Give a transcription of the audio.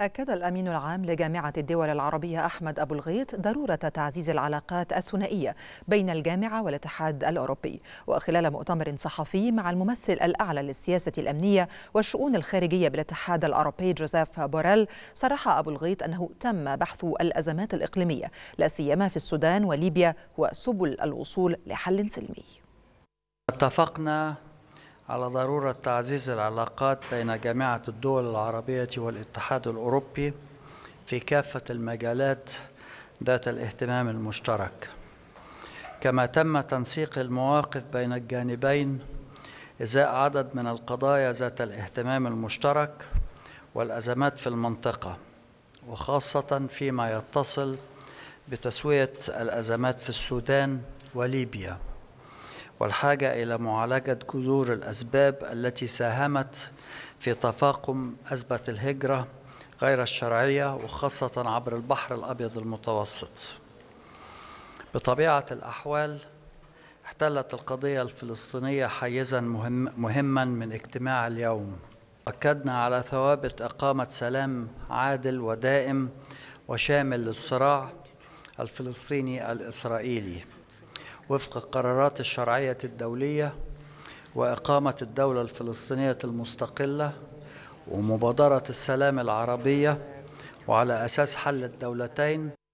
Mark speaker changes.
Speaker 1: أكد الأمين العام لجامعة الدول العربية أحمد أبو الغيط ضرورة تعزيز العلاقات الثنائية بين الجامعة والاتحاد الأوروبي وخلال مؤتمر صحفي مع الممثل الأعلى للسياسة الأمنية والشؤون الخارجية بالاتحاد الأوروبي جوزيف بوريل صرح أبو الغيط أنه تم بحث الأزمات الإقليمية لا سيما في السودان وليبيا وسبل الوصول لحل سلمي
Speaker 2: اتفقنا على ضرورة تعزيز العلاقات بين جامعة الدول العربية والاتحاد الأوروبي في كافة المجالات ذات الاهتمام المشترك كما تم تنسيق المواقف بين الجانبين إزاء عدد من القضايا ذات الاهتمام المشترك والأزمات في المنطقة وخاصة فيما يتصل بتسوية الأزمات في السودان وليبيا والحاجة إلى معالجة جذور الأسباب التي ساهمت في تفاقم أزمة الهجرة غير الشرعية وخاصة عبر البحر الأبيض المتوسط بطبيعة الأحوال احتلت القضية الفلسطينية حيزا مهم مهما من اجتماع اليوم أكدنا على ثوابت إقامة سلام عادل ودائم وشامل للصراع الفلسطيني الإسرائيلي وفق القرارات الشرعية الدولية وإقامة الدولة الفلسطينية المستقلة ومبادرة السلام العربية وعلى أساس حل الدولتين